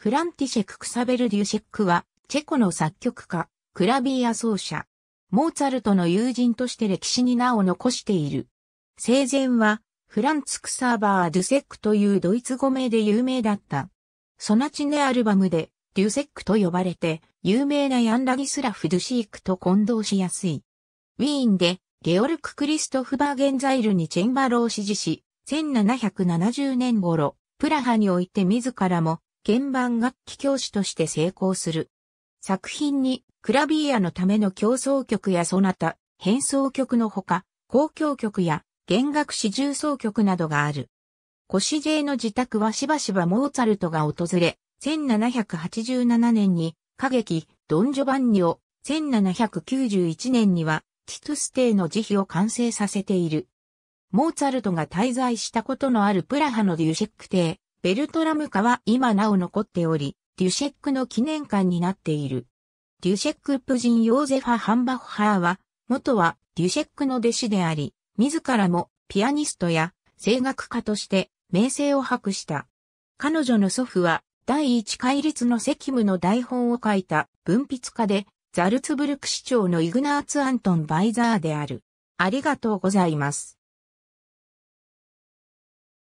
フランティシェク・クサベル・デュシェックは、チェコの作曲家、クラビーア奏者、モーツァルトの友人として歴史に名を残している。生前は、フランツ・クサーバー・デュセックというドイツ語名で有名だった。ソナチネアルバムで、デュセックと呼ばれて、有名なヤンラギスラフ・ドゥシークと混同しやすい。ウィーンで、ゲオルク・クリストフ・バーゲンザイルにチェンバロを支持し、1770年頃、プラハにおいて自らも鍵盤楽器教師として成功する。作品にクラビーヤのための競争曲やそなた、変奏曲のほか、公共曲や弦楽四重奏曲などがある。コシジェの自宅はしばしばモーツァルトが訪れ、1787年に歌劇ドン・ジョバンニを、1791年にはキィトゥステイの慈悲を完成させている。モーツァルトが滞在したことのあるプラハのデュシェック邸、ベルトラム家は今なお残っており、デュシェックの記念館になっている。デュシェック夫人ヨーゼファ・ハンバッハーは、元はデュシェックの弟子であり、自らもピアニストや声楽家として名声を博した。彼女の祖父は第一戒律の責務の台本を書いた文筆家で、ザルツブルク市長のイグナーツ・アントン・バイザーである。ありがとうございます。